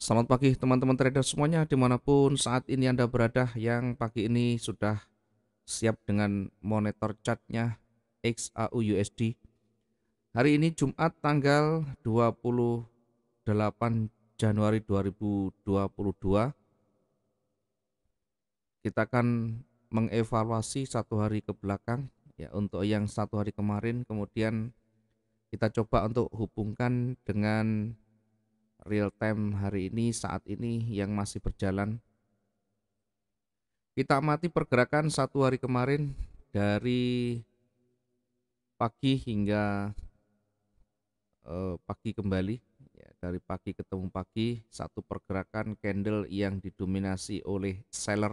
Selamat pagi teman-teman trader semuanya dimanapun saat ini Anda berada yang pagi ini sudah siap dengan monitor chartnya XAU USD. Hari ini Jumat tanggal 28 Januari 2022 kita akan mengevaluasi satu hari ke belakang ya untuk yang satu hari kemarin kemudian kita coba untuk hubungkan dengan real time hari ini saat ini yang masih berjalan kita amati pergerakan satu hari kemarin dari pagi hingga eh, pagi kembali ya, dari pagi ketemu pagi satu pergerakan candle yang didominasi oleh seller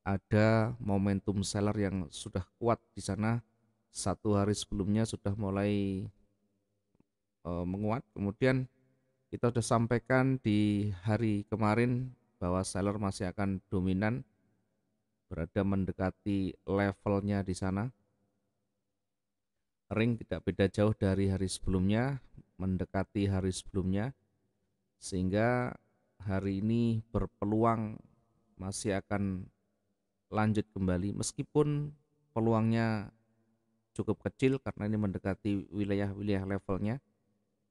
ada momentum seller yang sudah kuat di sana satu hari sebelumnya sudah mulai eh, menguat kemudian kita sudah sampaikan di hari kemarin bahwa seller masih akan dominan berada mendekati levelnya di sana. Ring tidak beda jauh dari hari sebelumnya, mendekati hari sebelumnya sehingga hari ini berpeluang masih akan lanjut kembali meskipun peluangnya cukup kecil karena ini mendekati wilayah-wilayah levelnya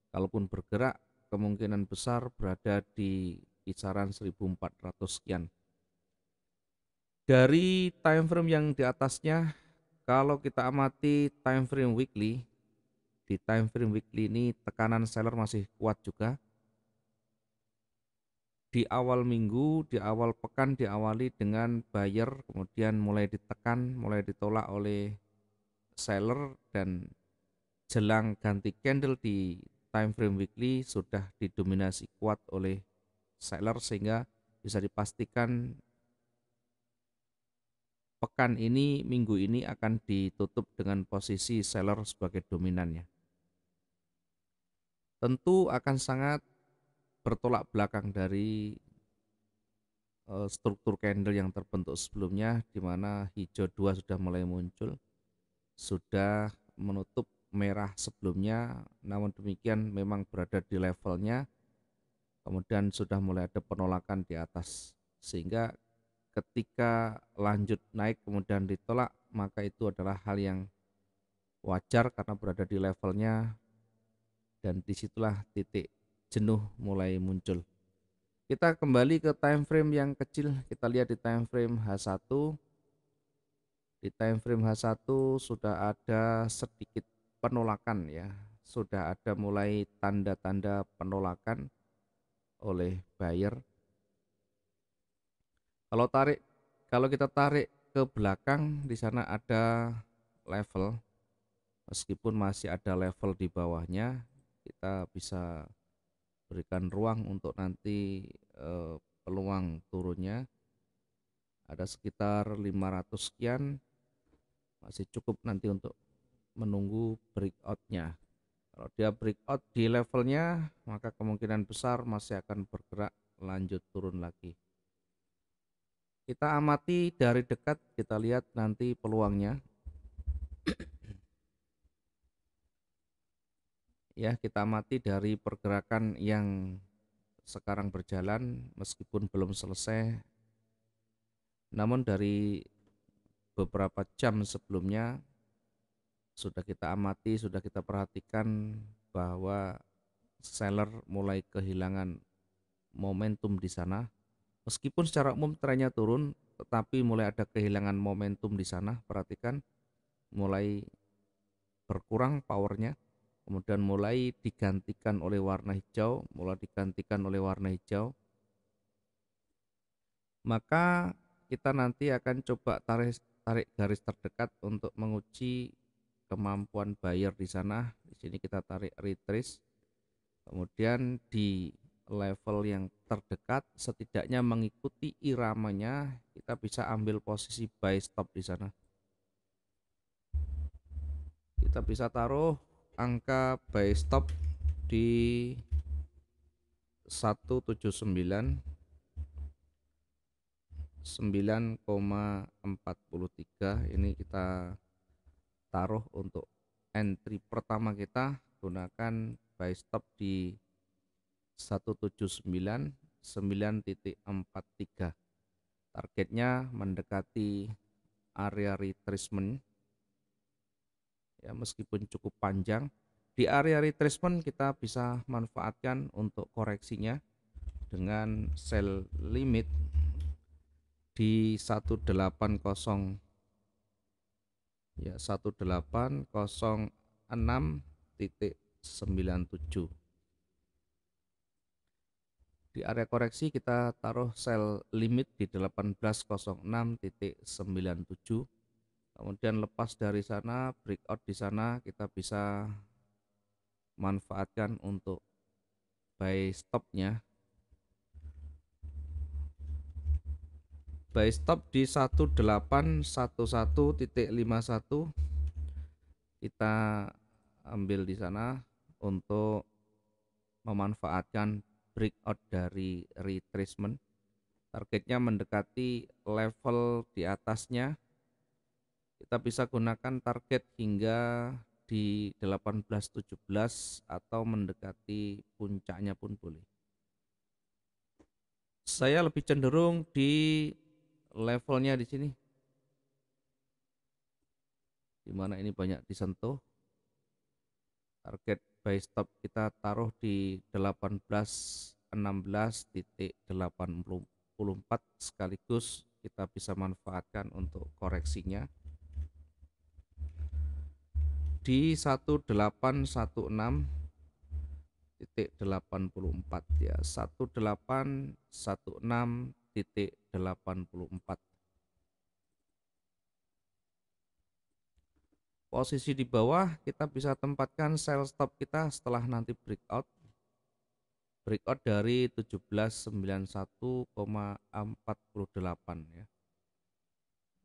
kalaupun bergerak kemungkinan besar berada di kisaran 1400 sekian. Dari time frame yang di atasnya, kalau kita amati time frame weekly, di time frame weekly ini tekanan seller masih kuat juga. Di awal minggu, di awal pekan diawali dengan buyer, kemudian mulai ditekan, mulai ditolak oleh seller dan jelang ganti candle di time frame weekly sudah didominasi kuat oleh seller sehingga bisa dipastikan pekan ini minggu ini akan ditutup dengan posisi seller sebagai dominannya. Tentu akan sangat bertolak belakang dari eh, struktur candle yang terbentuk sebelumnya di mana hijau 2 sudah mulai muncul sudah menutup merah sebelumnya namun demikian memang berada di levelnya kemudian sudah mulai ada penolakan di atas sehingga ketika lanjut naik kemudian ditolak maka itu adalah hal yang wajar karena berada di levelnya dan disitulah titik jenuh mulai muncul kita kembali ke time frame yang kecil kita lihat di time frame H1 di time frame H1 sudah ada sedikit penolakan ya sudah ada mulai tanda-tanda penolakan oleh buyer kalau tarik kalau kita tarik ke belakang di sana ada level meskipun masih ada level di bawahnya kita bisa berikan ruang untuk nanti eh, peluang turunnya ada sekitar 500 sekian masih cukup nanti untuk menunggu breakoutnya kalau dia breakout di levelnya maka kemungkinan besar masih akan bergerak lanjut turun lagi kita amati dari dekat kita lihat nanti peluangnya ya kita amati dari pergerakan yang sekarang berjalan meskipun belum selesai namun dari beberapa jam sebelumnya sudah kita amati, sudah kita perhatikan bahwa seller mulai kehilangan momentum di sana. Meskipun secara umum trennya turun, tetapi mulai ada kehilangan momentum di sana. Perhatikan mulai berkurang powernya, kemudian mulai digantikan oleh warna hijau, mulai digantikan oleh warna hijau. Maka kita nanti akan coba tarik tarik garis terdekat untuk menguji kemampuan buyer di sana di sini kita tarik retrace kemudian di level yang terdekat setidaknya mengikuti iramanya kita bisa ambil posisi buy stop di sana kita bisa taruh angka buy stop di 179 9,43 ini kita taruh untuk entry pertama kita gunakan buy stop di 1799.43 targetnya mendekati area retracement ya meskipun cukup panjang di area retracement kita bisa manfaatkan untuk koreksinya dengan sell limit di 1805 ya 1806.97 di area koreksi kita taruh sel limit di 1806.97 kemudian lepas dari sana breakout di sana kita bisa manfaatkan untuk buy stopnya buy stop di 1811.51 kita ambil di sana untuk memanfaatkan breakout dari retracement targetnya mendekati level di atasnya kita bisa gunakan target hingga di 1817 atau mendekati puncaknya pun boleh saya lebih cenderung di levelnya di sini dimana ini banyak disentuh target buy stop kita taruh di 18.16.84 sekaligus kita bisa manfaatkan untuk koreksinya di 1816 titik 84 ya 1816 Posisi di bawah kita bisa tempatkan sell stop kita setelah nanti breakout. Breakout dari 1791,48 ya.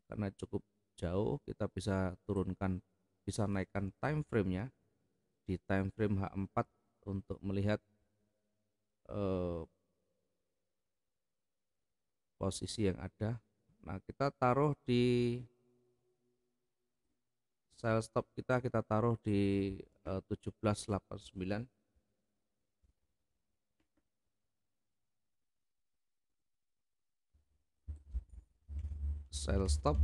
Karena cukup jauh kita bisa turunkan bisa naikkan time frame-nya di time frame H4 untuk melihat eh, posisi yang ada nah kita taruh di sell stop kita kita taruh di uh, 1789 sell stop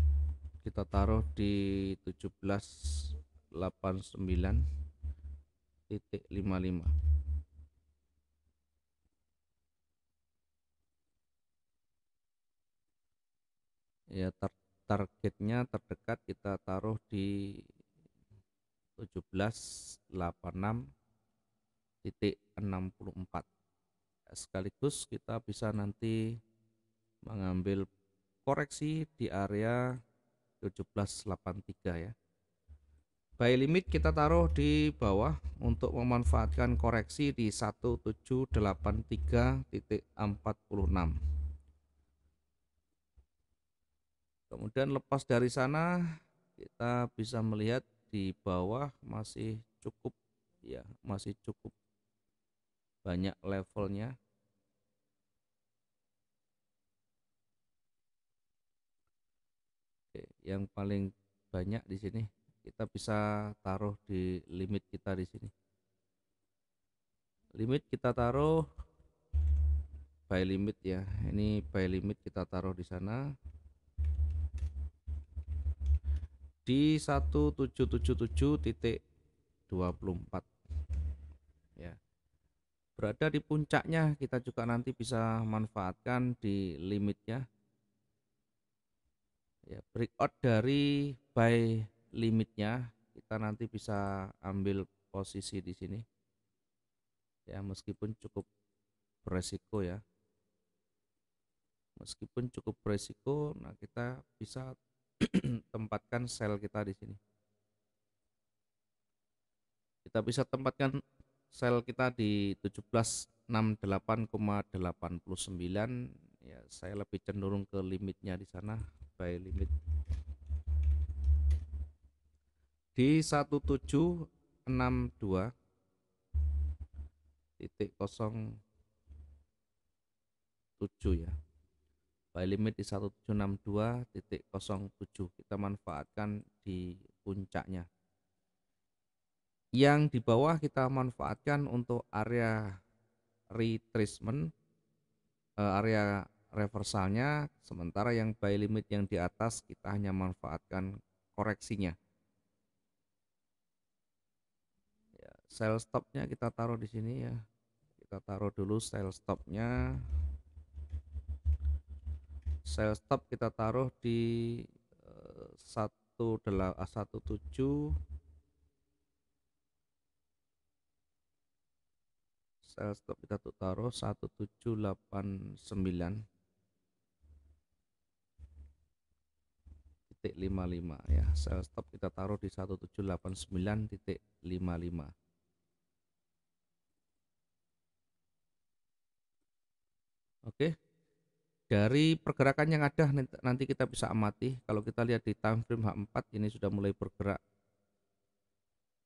kita taruh di titik 1789 55 ya tar targetnya terdekat kita taruh di 1786.64 sekaligus kita bisa nanti mengambil koreksi di area 1783 ya buy limit kita taruh di bawah untuk memanfaatkan koreksi di 1783.46 Kemudian lepas dari sana kita bisa melihat di bawah masih cukup ya, masih cukup banyak levelnya. Oke, yang paling banyak di sini kita bisa taruh di limit kita di sini. Limit kita taruh by limit ya. Ini by limit kita taruh di sana di 1777.24 ya berada di puncaknya kita juga nanti bisa manfaatkan di limitnya ya breakout dari buy limitnya kita nanti bisa ambil posisi di sini ya meskipun cukup beresiko ya meskipun cukup beresiko nah kita bisa tempatkan sel kita di sini. Kita bisa tempatkan sel kita di 1768,89 ya saya lebih cenderung ke limitnya di sana by limit di 1762 titik kosong 07 ya buy limit di 1762.07 kita manfaatkan di puncaknya yang di bawah kita manfaatkan untuk area retracement eh, area reversalnya sementara yang buy limit yang di atas kita hanya manfaatkan koreksinya ya, sell stopnya kita taruh di sini ya kita taruh dulu sell stopnya sell stop kita taruh di eh, satu delapan ah, satu tujuh sell stop kita taruh satu tujuh delapan sembilan titik lima lima ya sell stop kita taruh di satu tujuh delapan sembilan titik lima lima. Oke, okay dari pergerakan yang ada nanti kita bisa amati kalau kita lihat di time frame H4 ini sudah mulai bergerak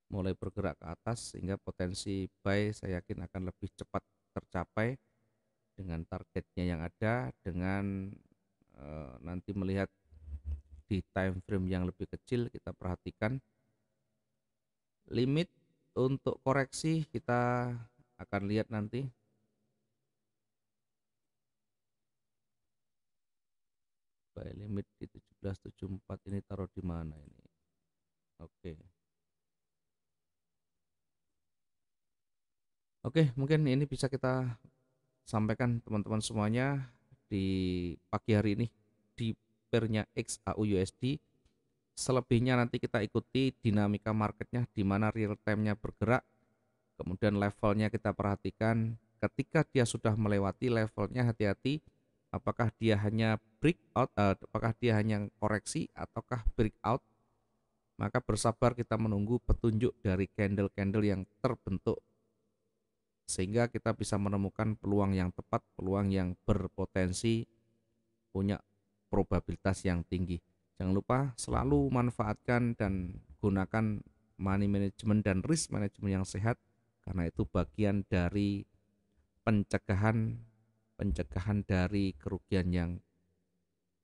mulai bergerak ke atas sehingga potensi buy saya yakin akan lebih cepat tercapai dengan targetnya yang ada dengan e, nanti melihat di time frame yang lebih kecil kita perhatikan limit untuk koreksi kita akan lihat nanti buy limit di 1774 ini taruh di mana ini oke okay. oke okay, mungkin ini bisa kita sampaikan teman-teman semuanya di pagi hari ini di pernya XAU USD selebihnya nanti kita ikuti dinamika marketnya di mana real time-nya bergerak kemudian levelnya kita perhatikan ketika dia sudah melewati levelnya hati-hati apakah dia hanya breakout uh, eh, apakah dia hanya koreksi ataukah breakout maka bersabar kita menunggu petunjuk dari candle-candle yang terbentuk sehingga kita bisa menemukan peluang yang tepat, peluang yang berpotensi punya probabilitas yang tinggi. Jangan lupa selalu manfaatkan dan gunakan money management dan risk management yang sehat karena itu bagian dari pencegahan pencegahan dari kerugian yang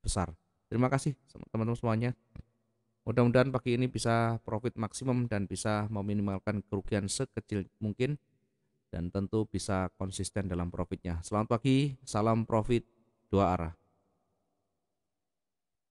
besar. Terima kasih teman-teman semuanya. Mudah-mudahan pagi ini bisa profit maksimum dan bisa meminimalkan kerugian sekecil mungkin dan tentu bisa konsisten dalam profitnya. Selamat pagi, salam profit dua arah.